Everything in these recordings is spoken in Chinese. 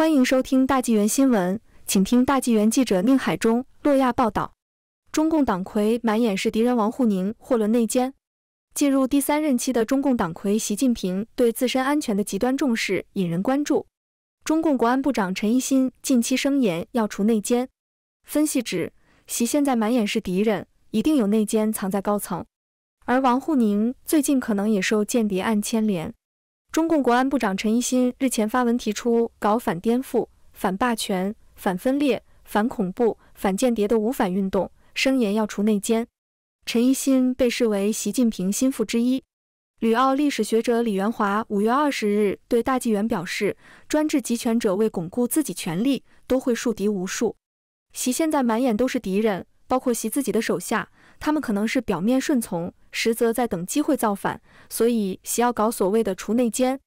欢迎收听大纪元新闻，请听大纪元记者宁海中、洛亚报道：中共党魁满眼是敌人，王沪宁或伦内奸。进入第三任期的中共党魁习近平对自身安全的极端重视引人关注。中共国安部长陈一新近期声言要除内奸，分析指习现在满眼是敌人，一定有内奸藏在高层，而王沪宁最近可能也受间谍案牵连。中共国安部长陈一新日前发文提出搞反颠覆、反霸权、反分裂、反恐怖、反间谍的“五反”运动，声言要除内奸。陈一新被视为习近平心腹之一。旅澳历史学者李元华五月二十日对大纪元表示，专制集权者为巩固自己权力，都会树敌无数。习现在满眼都是敌人，包括习自己的手下。他们可能是表面顺从，实则在等机会造反，所以要搞所谓的除内奸。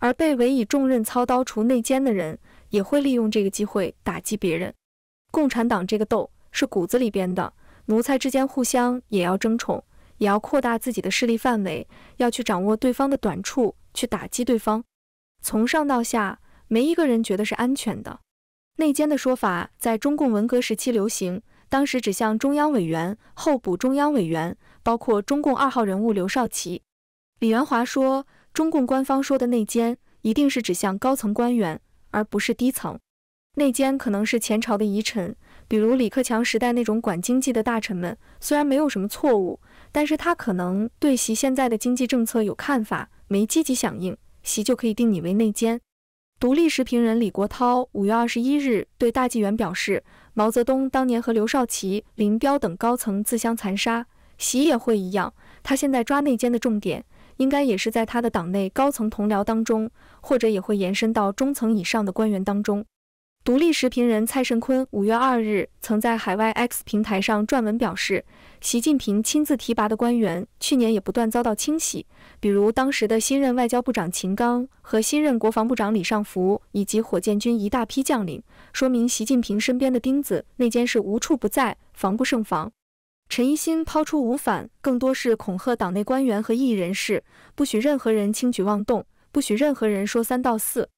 而被委以重任操刀除内奸的人，也会利用这个机会打击别人。共产党这个斗是骨子里边的，奴才之间互相也要争宠，也要扩大自己的势力范围，要去掌握对方的短处，去打击对方。从上到下，没一个人觉得是安全的。内奸的说法在中共文革时期流行。当时指向中央委员、候补中央委员，包括中共二号人物刘少奇。李元华说，中共官方说的内奸一定是指向高层官员，而不是低层。内奸可能是前朝的遗臣，比如李克强时代那种管经济的大臣们，虽然没有什么错误，但是他可能对习现在的经济政策有看法，没积极响应，习就可以定你为内奸。独立时评人李国涛五月二十一日对大纪元表示。毛泽东当年和刘少奇、林彪等高层自相残杀，习也会一样。他现在抓内奸的重点，应该也是在他的党内高层同僚当中，或者也会延伸到中层以上的官员当中。独立时评人蔡盛坤五月二日曾在海外 X 平台上撰文表示，习近平亲自提拔的官员去年也不断遭到清洗，比如当时的新任外交部长秦刚和新任国防部长李尚福以及火箭军一大批将领，说明习近平身边的钉子、内奸是无处不在、防不胜防。陈一新抛出无反，更多是恐吓党内官员和异议人士，不许任何人轻举妄动，不许任何人说三道四。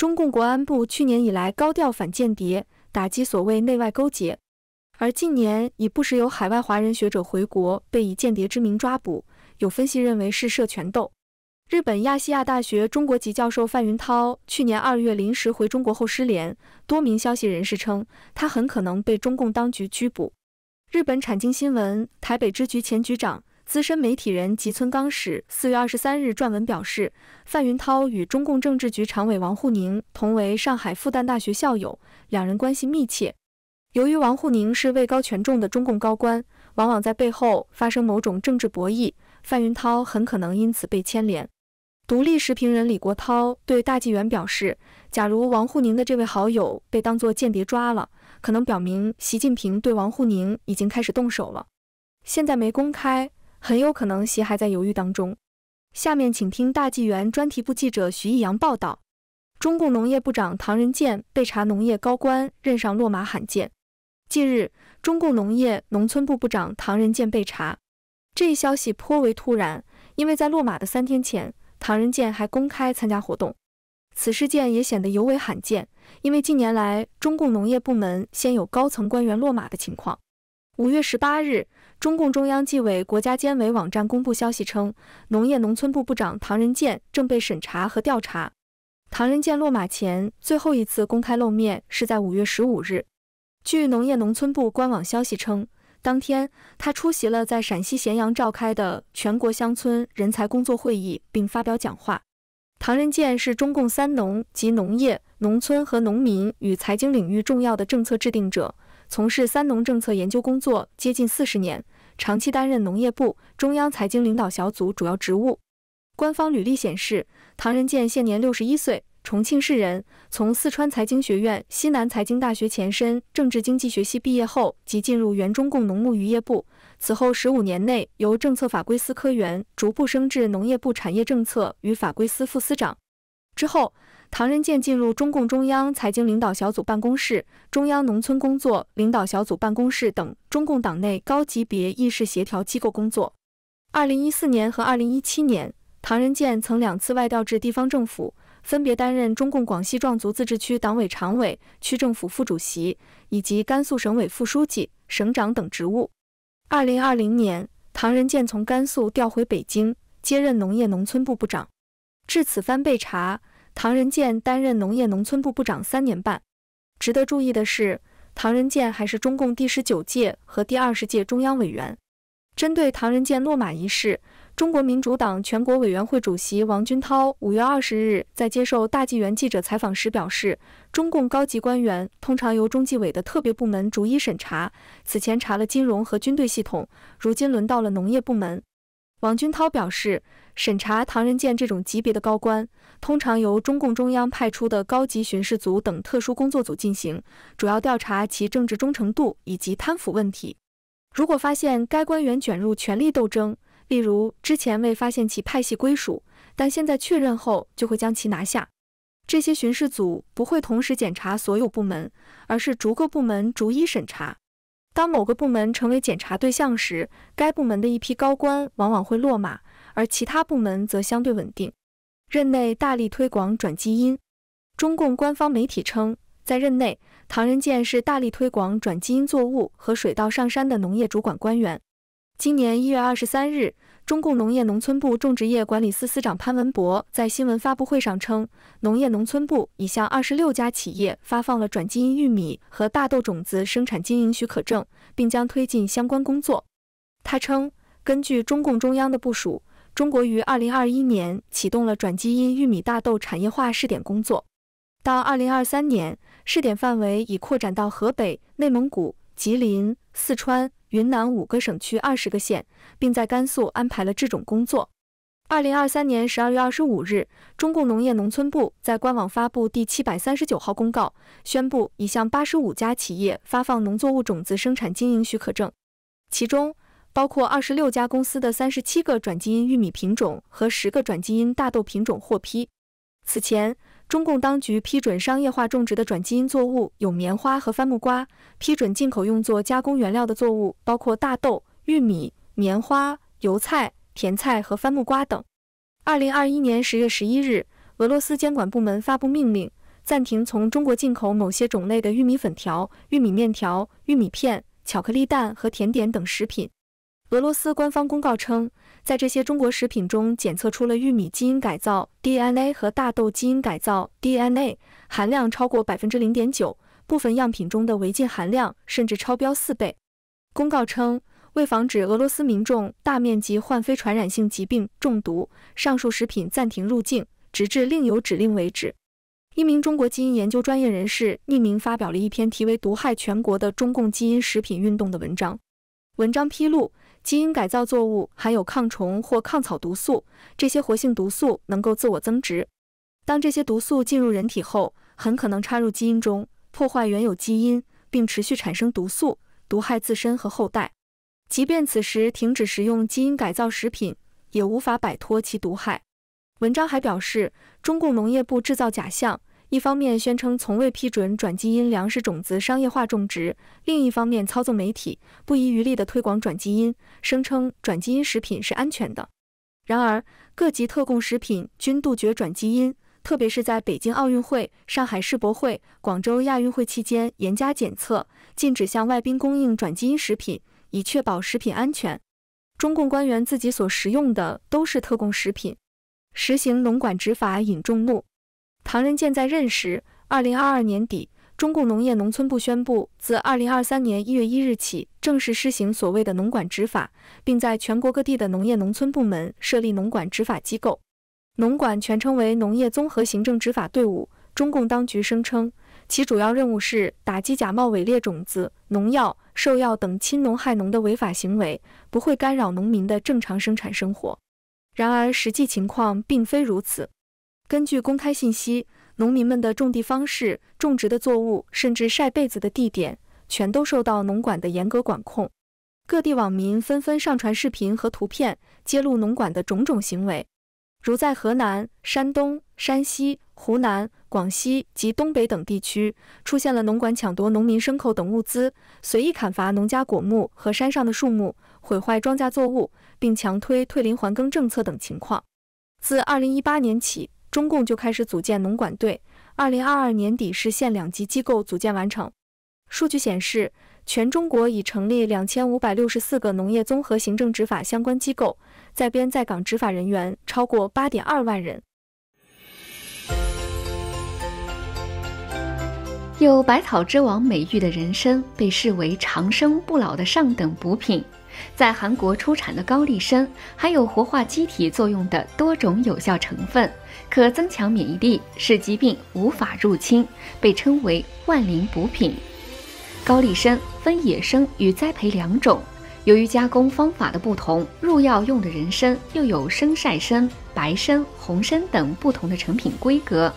中共国安部去年以来高调反间谍，打击所谓内外勾结，而近年已不时有海外华人学者回国被以间谍之名抓捕，有分析认为是涉权斗。日本亚细亚大学中国籍教授范云涛去年二月临时回中国后失联，多名消息人士称他很可能被中共当局拘捕。日本产经新闻台北支局前局长。资深媒体人吉村刚史四月二十三日撰文表示，范云涛与中共政治局常委王沪宁同为上海复旦大学校友，两人关系密切。由于王沪宁是位高权重的中共高官，往往在背后发生某种政治博弈，范云涛很可能因此被牵连。独立时评人李国涛对大纪元表示，假如王沪宁的这位好友被当作间谍抓了，可能表明习近平对王沪宁已经开始动手了。现在没公开。很有可能，习还在犹豫当中。下面请听大纪元专题部记者徐艺阳报道：中共农业部长唐仁健被查，农业高官任上落马罕见。近日，中共农业农村部部长唐仁健被查，这一消息颇为突然，因为在落马的三天前，唐仁健还公开参加活动。此事件也显得尤为罕见，因为近年来中共农业部门先有高层官员落马的情况。五月十八日。中共中央纪委国家监委网站公布消息称，农业农村部部长唐仁健正被审查和调查。唐仁健落马前最后一次公开露面是在五月十五日。据农业农村部官网消息称，当天他出席了在陕西咸阳召开的全国乡村人才工作会议，并发表讲话。唐仁健是中共三农及农业、农村和农民与财经领域重要的政策制定者。从事三农政策研究工作接近四十年，长期担任农业部中央财经领导小组主要职务。官方履历显示，唐仁健现年六十一岁，重庆市人，从四川财经学院（西南财经大学前身）政治经济学系毕业后即进入原中共农牧渔业部，此后十五年内由政策法规司科员逐步升至农业部产业政策与法规司副司长。之后。唐仁健进入中共中央财经领导小组办公室、中央农村工作领导小组办公室等中共党内高级别议事协调机构工作。二零一四年和二零一七年，唐仁健曾两次外调至地方政府，分别担任中共广西壮族自治区党委常委、区政府副主席，以及甘肃省委副书记、省长等职务。二零二零年，唐仁健从甘肃调回北京，接任农业农村部部长。至此番被查。唐仁健担任农业农村部部长三年半。值得注意的是，唐仁健还是中共第十九届和第二十届中央委员。针对唐仁健落马一事，中国民主党全国委员会主席王军涛五月二十日在接受大纪元记者采访时表示，中共高级官员通常由中纪委的特别部门逐一审查，此前查了金融和军队系统，如今轮到了农业部门。王军涛表示，审查唐人健这种级别的高官，通常由中共中央派出的高级巡视组等特殊工作组进行，主要调查其政治忠诚度以及贪腐问题。如果发现该官员卷入权力斗争，例如之前未发现其派系归属，但现在确认后，就会将其拿下。这些巡视组不会同时检查所有部门，而是逐个部门逐一审查。当某个部门成为检查对象时，该部门的一批高官往往会落马，而其他部门则相对稳定。任内大力推广转基因。中共官方媒体称，在任内，唐仁健是大力推广转基因作物和水稻上山的农业主管官员。今年一月二十三日，中共农业农村部种植业管理司司长潘文博在新闻发布会上称，农业农村部已向二十六家企业发放了转基因玉米和大豆种子生产经营许可证，并将推进相关工作。他称，根据中共中央的部署，中国于二零二一年启动了转基因玉米、大豆产业化试点工作，到二零二三年，试点范围已扩展到河北、内蒙古、吉林、四川。云南五个省区二十个县，并在甘肃安排了制种工作。二零二三年十二月二十五日，中共农业农村部在官网发布第七百三十九号公告，宣布已向八十五家企业发放农作物种子生产经营许可证，其中包括二十六家公司的三十七个转基因玉米品种和十个转基因大豆品种获批。此前，中共当局批准商业化种植的转基因作物有棉花和番木瓜。批准进口用作加工原料的作物包括大豆、玉米、棉花、油菜、甜菜和番木瓜等。二零二一年十月十一日，俄罗斯监管部门发布命令，暂停从中国进口某些种类的玉米粉条、玉米面条、玉米片、巧克力蛋和甜点等食品。俄罗斯官方公告称，在这些中国食品中检测出了玉米基因改造 DNA 和大豆基因改造 DNA 含量超过百分之零点九，部分样品中的违禁含量甚至超标四倍。公告称，为防止俄罗斯民众大面积患非传染性疾病中毒，上述食品暂停入境，直至另有指令为止。一名中国基因研究专业人士匿名发表了一篇题为《毒害全国的中共基因食品运动》的文章，文章披露。基因改造作物含有抗虫或抗草毒素，这些活性毒素能够自我增殖。当这些毒素进入人体后，很可能插入基因中，破坏原有基因，并持续产生毒素，毒害自身和后代。即便此时停止食用基因改造食品，也无法摆脱其毒害。文章还表示，中共农业部制造假象。一方面宣称从未批准转基因粮食种子商业化种植，另一方面操纵媒体，不遗余力地推广转基因，声称转基因食品是安全的。然而，各级特供食品均杜绝转基因，特别是在北京奥运会、上海世博会、广州亚运会期间严加检测，禁止向外宾供应转基因食品，以确保食品安全。中共官员自己所食用的都是特供食品，实行农管执法引众怒。唐人健在任时，二零二二年底，中共农业农村部宣布，自二零二三年一月一日起正式施行所谓的农管执法，并在全国各地的农业农村部门设立农管执法机构。农管全称为农业综合行政执法队伍。中共当局声称，其主要任务是打击假冒伪劣种子、农药、兽药等侵农害农的违法行为，不会干扰农民的正常生产生活。然而，实际情况并非如此。根据公开信息，农民们的种地方式、种植的作物，甚至晒被子的地点，全都受到农管的严格管控。各地网民纷纷上传视频和图片，揭露农管的种种行为，如在河南、山东、山西、湖南、广西及东北等地区，出现了农管抢夺农民牲口等物资、随意砍伐农家果木和山上的树木、毁坏庄稼作物，并强推退林还耕政策等情况。自二零一八年起，中共就开始组建农管队，二零二二年底市县两级机构组建完成。数据显示，全中国已成立两千五百六十四个农业综合行政执法相关机构，在编在岗执法人员超过八点二万人。有百草之王美誉的人参，被视为长生不老的上等补品。在韩国出产的高丽参，含有活化机体作用的多种有效成分。可增强免疫力，使疾病无法入侵，被称为万灵补品。高丽参分野生与栽培两种，由于加工方法的不同，入药用的人参又有生晒参、白参、红参等不同的成品规格。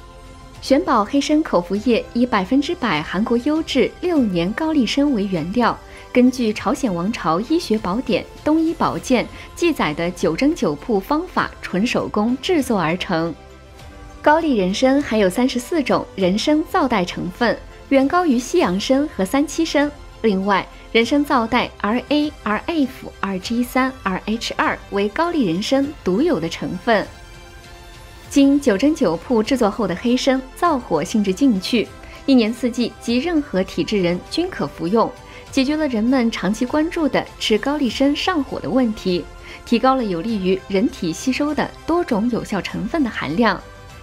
玄宝黑参口服液以百分之百韩国优质六年高丽参为原料，根据朝鲜王朝医学宝典《东医宝鉴》记载的九蒸九铺方法，纯手工制作而成。高丽人参含有三十四种人参皂苷成分，远高于西洋参和三七参。另外，人参皂苷 R A、R F、R G 三、R H 二为高丽人参独有的成分。经九蒸九铺制作后的黑参，燥火性质进去，一年四季及任何体质人均可服用，解决了人们长期关注的吃高丽参上火的问题，提高了有利于人体吸收的多种有效成分的含量。